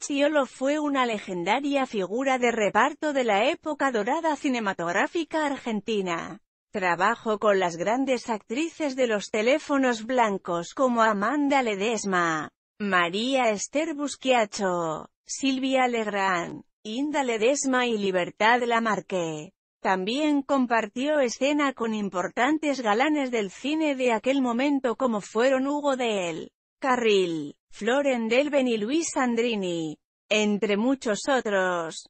Ciolo fue una legendaria figura de reparto de la época dorada cinematográfica argentina. Trabajó con las grandes actrices de los teléfonos blancos como Amanda Ledesma, María Esther Busquiacho, Silvia Legrand, Inda Ledesma y Libertad Lamarque. También compartió escena con importantes galanes del cine de aquel momento como fueron Hugo de El Carril, Floren Delven y Luis Sandrini, entre muchos otros.